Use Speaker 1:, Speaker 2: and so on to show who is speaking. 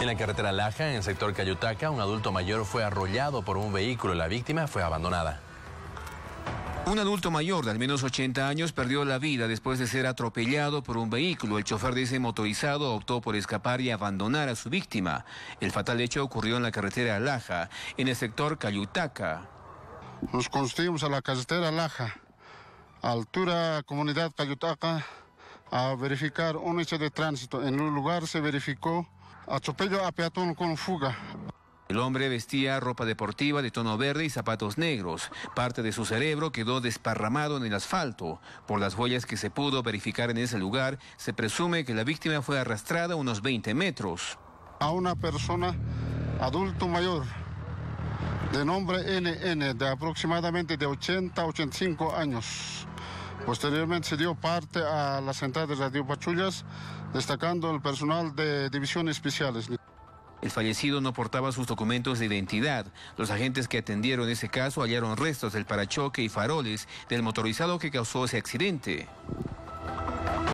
Speaker 1: En la carretera Laja, en el sector Cayutaca, un adulto mayor fue arrollado por un vehículo. y La víctima fue abandonada. Un adulto mayor de al menos 80 años perdió la vida después de ser atropellado por un vehículo. El chofer de ese motorizado optó por escapar y abandonar a su víctima. El fatal hecho ocurrió en la carretera Laja, en el sector Cayutaca.
Speaker 2: Nos construimos a la carretera Laja, altura comunidad Cayutaca, a verificar un hecho de tránsito. En un lugar se verificó Atropello a peatón con fuga.
Speaker 1: El hombre vestía ropa deportiva de tono verde y zapatos negros. Parte de su cerebro quedó desparramado en el asfalto. Por las huellas que se pudo verificar en ese lugar, se presume que la víctima fue arrastrada unos 20 metros.
Speaker 2: A una persona adulto mayor de nombre NN de aproximadamente de 80 a 85 años Posteriormente se dio parte a la central de Radio Pachullas, destacando el personal de divisiones especiales.
Speaker 1: El fallecido no portaba sus documentos de identidad. Los agentes que atendieron ese caso hallaron restos del parachoque y faroles del motorizado que causó ese accidente.